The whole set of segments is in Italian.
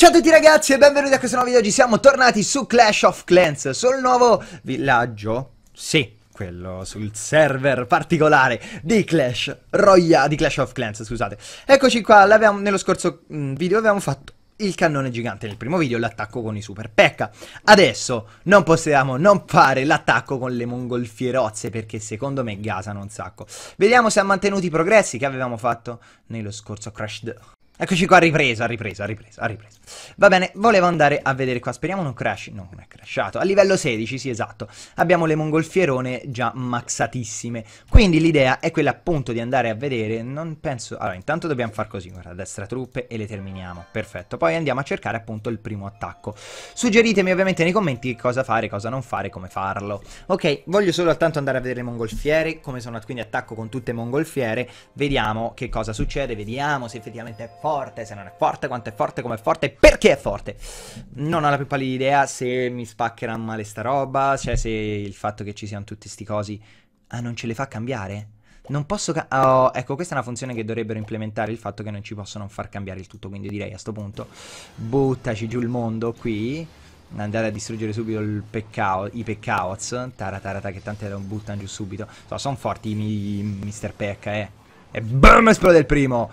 Ciao a tutti ragazzi e benvenuti a questo nuovo video, oggi siamo tornati su Clash of Clans, sul nuovo villaggio, sì, quello sul server particolare di Clash Royale, di Clash of Clans, scusate. Eccoci qua, nello scorso mm, video avevamo fatto il cannone gigante nel primo video, l'attacco con i super pecca. Adesso non possiamo non fare l'attacco con le mongolfierozze perché secondo me gasano un sacco. Vediamo se ha mantenuto i progressi che avevamo fatto nello scorso Crash the Eccoci qua, ripresa, ripresa, ripresa, ripresa. Va bene, volevo andare a vedere qua, speriamo non crash, No, non è crashato. A livello 16, sì, esatto. Abbiamo le mongolfierone già maxatissime. Quindi l'idea è quella appunto di andare a vedere, non penso... Allora, intanto dobbiamo far così, guarda, destra truppe e le terminiamo. Perfetto, poi andiamo a cercare appunto il primo attacco. Suggeritemi ovviamente nei commenti cosa fare, cosa non fare, come farlo. Ok, voglio solo soltanto andare a vedere le mongolfiere, come sono, quindi attacco con tutte le mongolfiere. Vediamo che cosa succede, vediamo se effettivamente è forte forte, se non è forte, quanto è forte, come è forte, perché è forte. Non ho la più pallida idea se mi spaccherà male sta roba, cioè se il fatto che ci siano tutti sti cosi, ah non ce le fa cambiare? Non posso... Oh, ecco, questa è una funzione che dovrebbero implementare, il fatto che non ci possono far cambiare il tutto, quindi direi a sto punto, buttaci giù il mondo qui, andare a distruggere subito peccao, i peccaots, taratarata che tante lo buttano giù subito. So, sono forti i, i Mr. Pecca, eh. E BAM! Esplode il primo!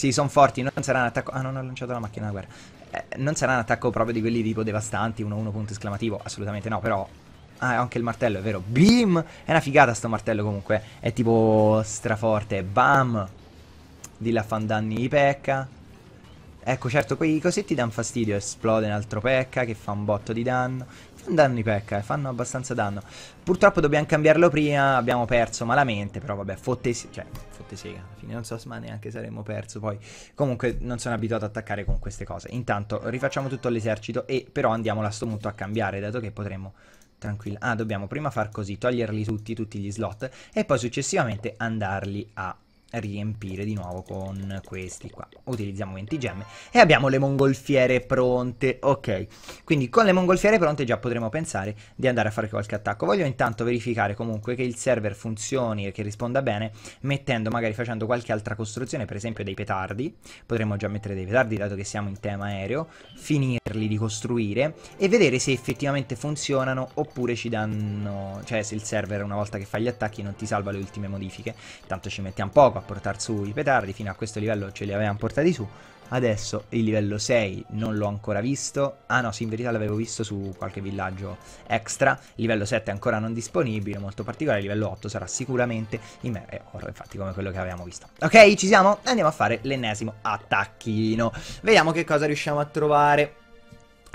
Sì, sono forti, non sarà un attacco... Ah, non ho lanciato la macchina da guerra. Eh, non sarà un attacco proprio di quelli tipo devastanti, 1-1 punto esclamativo, assolutamente no, però... Ah, anche il martello, è vero. Bim! È una figata sto martello comunque. È tipo straforte. Bam! Di là fan danni di pecca. Ecco, certo, quei cosetti danno fastidio. Esplode un altro pecca che fa un botto di danno. Fanno danni pecca, eh, fanno abbastanza danno. Purtroppo dobbiamo cambiarlo prima. Abbiamo perso malamente, però vabbè, fottesi. Cioè, fottesega. Alla fine non so, ma neanche saremmo perso poi. Comunque, non sono abituato ad attaccare con queste cose. Intanto, rifacciamo tutto l'esercito. E però andiamo a sto punto a cambiare, dato che potremmo tranquilla. Ah, dobbiamo prima far così, toglierli tutti, tutti gli slot, e poi successivamente andarli a riempire di nuovo con questi qua utilizziamo 20 gemme e abbiamo le mongolfiere pronte ok quindi con le mongolfiere pronte già potremo pensare di andare a fare qualche attacco voglio intanto verificare comunque che il server funzioni e che risponda bene mettendo magari facendo qualche altra costruzione per esempio dei petardi potremmo già mettere dei petardi dato che siamo in tema aereo finirli di costruire e vedere se effettivamente funzionano oppure ci danno cioè se il server una volta che fa gli attacchi non ti salva le ultime modifiche tanto ci mettiamo poco a portare su i petardi, fino a questo livello ce li avevamo portati su, adesso il livello 6 non l'ho ancora visto, ah no sì in verità l'avevo visto su qualche villaggio extra, il livello 7 è ancora non disponibile, molto particolare, il livello 8 sarà sicuramente in me e oro infatti come quello che avevamo visto. Ok ci siamo, andiamo a fare l'ennesimo attacchino, vediamo che cosa riusciamo a trovare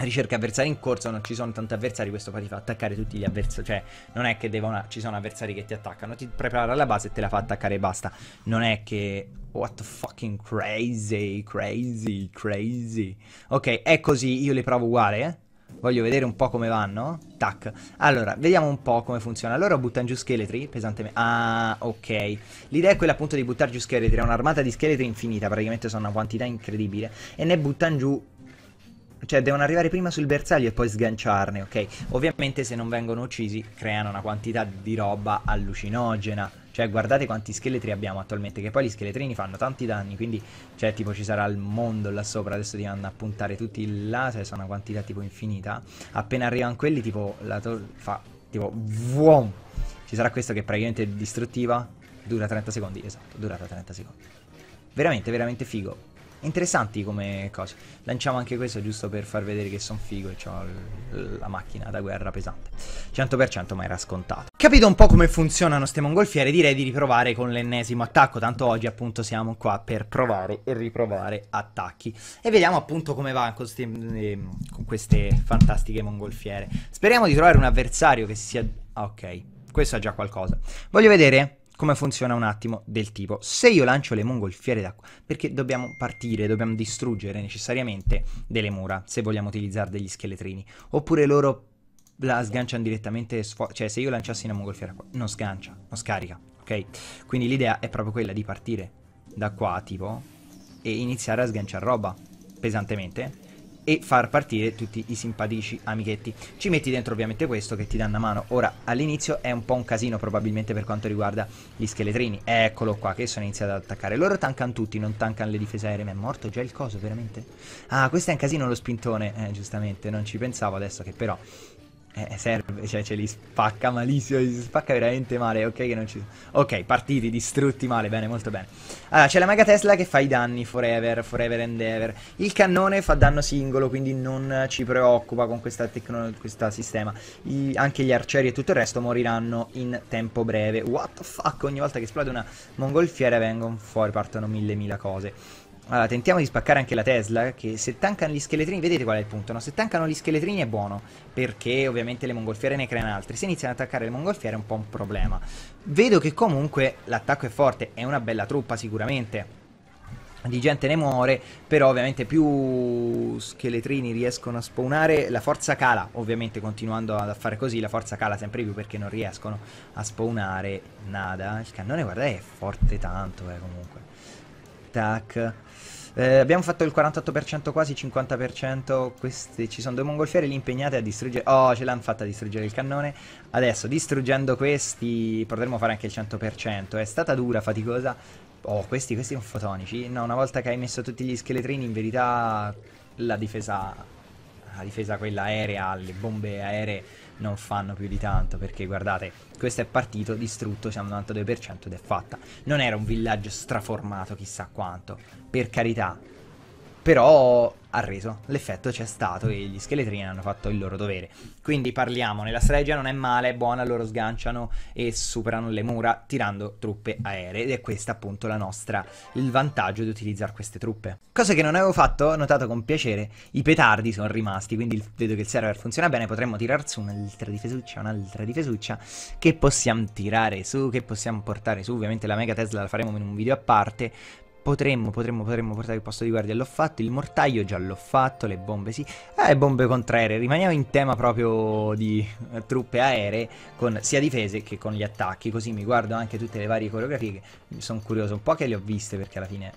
ricerca avversari in corsa, non ci sono tanti avversari, questo qua ti fa attaccare tutti gli avversari, cioè non è che devono, ci sono avversari che ti attaccano, ti prepara la base e te la fa attaccare e basta, non è che what the fucking crazy, crazy, crazy, ok è così, io le provo uguale, eh? Voglio vedere un po' come vanno. Tac. Allora, vediamo un po' come funziona. Allora buttano giù scheletri pesantemente. Ah, ok. L'idea è quella appunto di buttare giù scheletri. È un'armata di scheletri infinita. Praticamente sono una quantità incredibile. E ne buttano giù cioè, devono arrivare prima sul bersaglio e poi sganciarne, ok? Ovviamente se non vengono uccisi creano una quantità di roba allucinogena. Cioè, guardate quanti scheletri abbiamo attualmente, che poi gli scheletrini fanno tanti danni, quindi, cioè, tipo, ci sarà il mondo là sopra, adesso ti vanno a puntare tutti là, cioè, sono una quantità, tipo, infinita. Appena arrivano quelli, tipo, la torre fa, tipo, vuom! Ci sarà questo che è praticamente distruttiva, dura 30 secondi, esatto, durata 30 secondi. Veramente, veramente figo interessanti come cose. Lanciamo anche questo giusto per far vedere che sono figo e ho la macchina da guerra pesante. 100% ma era scontato. Capito un po' come funzionano queste mongolfiere, direi di riprovare con l'ennesimo attacco, tanto oggi appunto siamo qua per provare e riprovare attacchi. E vediamo appunto come va con queste, ehm, con queste fantastiche mongolfiere. Speriamo di trovare un avversario che sia... Ah, ok, questo ha già qualcosa. Voglio vedere come funziona un attimo del tipo se io lancio le mongolfiere da qua perché dobbiamo partire dobbiamo distruggere necessariamente delle mura se vogliamo utilizzare degli scheletrini oppure loro la sganciano direttamente cioè se io lanciassi una mongolfiera qua non sgancia non scarica ok quindi l'idea è proprio quella di partire da qua tipo e iniziare a sganciare roba pesantemente e far partire tutti i simpatici amichetti. Ci metti dentro ovviamente questo che ti dà una mano. Ora all'inizio è un po' un casino probabilmente per quanto riguarda gli scheletrini. Eccolo qua che sono iniziato ad attaccare. Loro tankano tutti, non tankano le difese aeree. Ma è morto già il coso veramente? Ah, questo è un casino lo spintone. Eh, giustamente, non ci pensavo adesso che però eh, eh, serve, cioè ce li spacca malissimo, li spacca veramente male, ok che non ci... Ok, partiti, distrutti male, bene, molto bene. Allora, c'è la Mega Tesla che fa i danni forever, forever and ever. Il cannone fa danno singolo, quindi non ci preoccupa con questa tecnologia, questo sistema. I, anche gli arcieri e tutto il resto moriranno in tempo breve. What the fuck, ogni volta che esplode una mongolfiera vengono fuori, partono mille mila cose. Allora, tentiamo di spaccare anche la Tesla, che se tankano gli scheletrini, vedete qual è il punto, no? Se tankano gli scheletrini è buono, perché ovviamente le mongolfiere ne creano altri. Se iniziano ad attaccare le mongolfiere è un po' un problema. Vedo che comunque l'attacco è forte, è una bella truppa sicuramente. Di gente ne muore, però ovviamente più scheletrini riescono a spawnare, la forza cala, ovviamente continuando a fare così, la forza cala sempre più perché non riescono a spawnare nada. Il cannone guardate è forte tanto, eh, comunque tac. Eh, abbiamo fatto il 48%, quasi 50%. Queste, ci sono due mongolfieri lì impegnate a distruggere. Oh, ce l'hanno fatta a distruggere il cannone. Adesso, distruggendo questi, potremmo fare anche il 100%. È stata dura, faticosa. Oh, questi, questi sono fotonici. No, una volta che hai messo tutti gli scheletrini, in verità la difesa. La difesa quella aerea, le bombe aeree non fanno più di tanto perché guardate questo è partito distrutto siamo al 92% ed è fatta non era un villaggio straformato chissà quanto per carità però ha reso, l'effetto c'è stato e gli scheletrini hanno fatto il loro dovere. Quindi parliamo nella strategia non è male, è buona, loro sganciano e superano le mura tirando truppe aeree ed è questo appunto nostra, il vantaggio di utilizzare queste truppe. Cosa che non avevo fatto, notato con piacere, i petardi sono rimasti, quindi vedo che il server funziona bene, potremmo tirar su un'altra difesuccia, un'altra difesuccia che possiamo tirare su, che possiamo portare su, ovviamente la mega Tesla la faremo in un video a parte, Potremmo, potremmo, potremmo portare il posto di guardia, l'ho fatto, il mortaio già l'ho fatto, le bombe sì. Eh, bombe contraeree, rimaniamo in tema proprio di eh, truppe aeree, con sia difese che con gli attacchi, così mi guardo anche tutte le varie coreografie, sono curioso un po' che le ho viste perché alla fine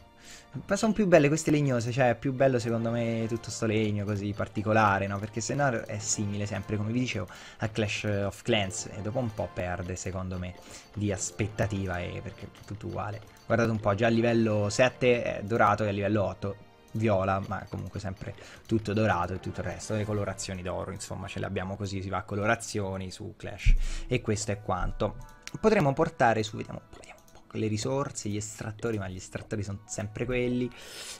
sono più belle queste legnose, cioè è più bello secondo me tutto sto legno così particolare, no? Perché se no è simile sempre, come vi dicevo, a Clash of Clans e dopo un po' perde secondo me di aspettativa e perché è tutto uguale. Guardate un po', già a livello 7 è dorato e a livello 8 viola, ma comunque sempre tutto dorato e tutto il resto, le colorazioni d'oro, insomma ce le abbiamo così, si va a colorazioni su Clash e questo è quanto. Potremmo portare su, vediamo un po' le risorse, gli estrattori, ma gli estrattori sono sempre quelli.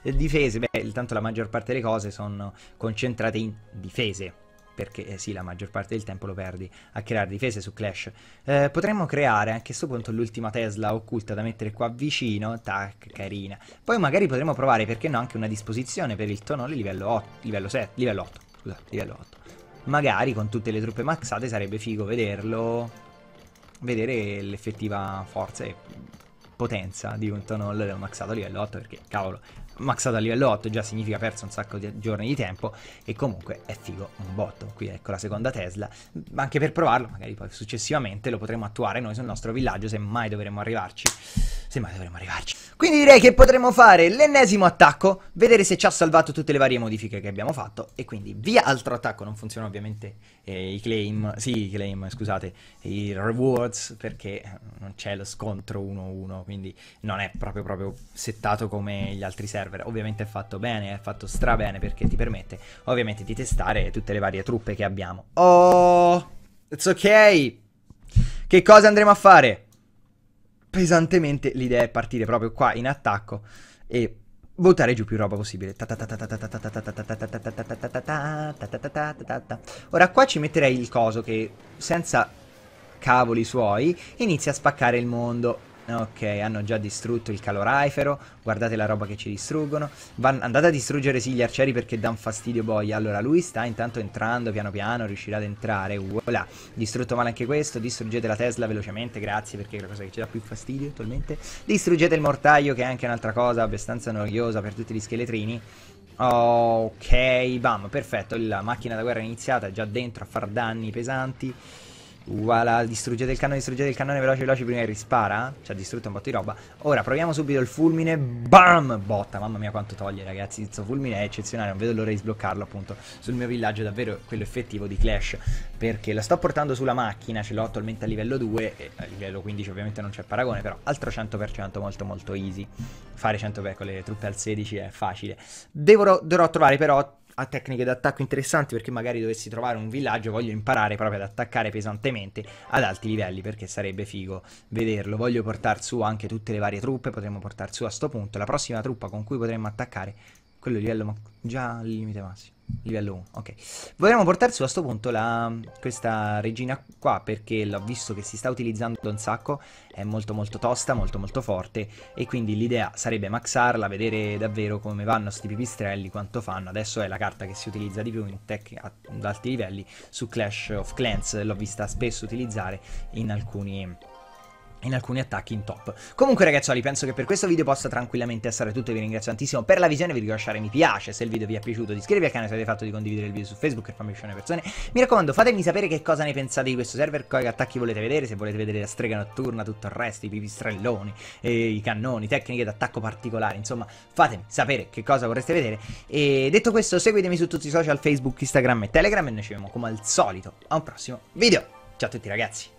Le difese, beh, intanto la maggior parte delle cose sono concentrate in difese. Perché eh, sì, la maggior parte del tempo lo perdi a creare difese su Clash. Eh, potremmo creare anche a questo punto l'ultima Tesla occulta da mettere qua vicino. Tac, carina. Poi magari potremmo provare, perché no, anche una disposizione per il tonole livello 8. Livello 7. Livello 8. Scusate, livello 8. Magari con tutte le truppe maxate sarebbe figo vederlo. Vedere l'effettiva forza e potenza di un l'avevo maxato a livello 8 perché cavolo, maxato a livello 8 già significa perso un sacco di giorni di tempo e comunque è figo un botto. Qui ecco la seconda Tesla, anche per provarlo, magari poi successivamente lo potremo attuare noi sul nostro villaggio se mai dovremo arrivarci. Sembra dovremmo arrivarci. Quindi direi che potremmo fare l'ennesimo attacco, vedere se ci ha salvato tutte le varie modifiche che abbiamo fatto e quindi via altro attacco, non funziona ovviamente eh, i claim, sì i claim scusate, i rewards perché non c'è lo scontro 1-1 quindi non è proprio proprio settato come gli altri server, ovviamente è fatto bene, è fatto stra bene perché ti permette ovviamente di testare tutte le varie truppe che abbiamo. Oh, it's ok! Che cosa andremo a fare? pesantemente l'idea è partire proprio qua in attacco e buttare giù più roba possibile. Ora qua ci metterei il coso che senza cavoli suoi inizia a spaccare il mondo. Ok, hanno già distrutto il calorifero. Guardate la roba che ci distruggono. Van, andate a distruggere sì gli arcieri perché dà un fastidio boia. Allora, lui sta intanto entrando piano piano, riuscirà ad entrare. Voilà, distrutto male anche questo. Distruggete la Tesla velocemente, grazie, perché è la cosa che ci dà più fastidio attualmente. Distruggete il mortaio, che è anche un'altra cosa abbastanza noiosa per tutti gli scheletrini. Ok, bam, perfetto. La macchina da guerra è iniziata, è già dentro a far danni pesanti uguale distruggete il cannone, distruggete il cannone, veloce, veloce, prima che rispara. Ci ha distrutto un po' di roba. Ora, proviamo subito il fulmine. Bam! Botta, mamma mia quanto toglie, ragazzi. Questo fulmine è eccezionale, non vedo l'ora di sbloccarlo, appunto, sul mio villaggio. Davvero quello effettivo di Clash, perché la sto portando sulla macchina, ce l'ho attualmente a livello 2, e a livello 15 ovviamente non c'è paragone, però altro 100% molto molto easy. Fare 100 per con le truppe al 16 è facile. Devo, dovrò trovare però ha tecniche d'attacco interessanti perché magari dovessi trovare un villaggio voglio imparare proprio ad attaccare pesantemente ad alti livelli perché sarebbe figo vederlo. Voglio portare su anche tutte le varie truppe, potremmo portare su a sto punto la prossima truppa con cui potremmo attaccare quello è il livello ma... già il limite massimo. Livello 1, ok. Vorremmo portarsi a questo punto la... questa regina qua perché l'ho visto che si sta utilizzando un sacco, è molto molto tosta, molto molto forte e quindi l'idea sarebbe maxarla, vedere davvero come vanno sti pipistrelli, quanto fanno. Adesso è la carta che si utilizza di più in tech ad alti livelli su Clash of Clans, l'ho vista spesso utilizzare in alcuni in alcuni attacchi in top. Comunque ragazzuoli, penso che per questo video possa tranquillamente essere tutto, vi ringrazio tantissimo per la visione, vi ricordo lasciare mi piace, se il video vi è piaciuto di iscrivervi al canale se avete fatto di condividere il video su Facebook e farmi uscire le persone, mi raccomando fatemi sapere che cosa ne pensate di questo server, quali attacchi volete vedere, se volete vedere la strega notturna, tutto il resto, i pipistrelloni, eh, i cannoni, tecniche d'attacco particolari, insomma fatemi sapere che cosa vorreste vedere e detto questo seguitemi su tutti i social Facebook, Instagram e Telegram e noi ci vediamo come al solito a un prossimo video, ciao a tutti ragazzi!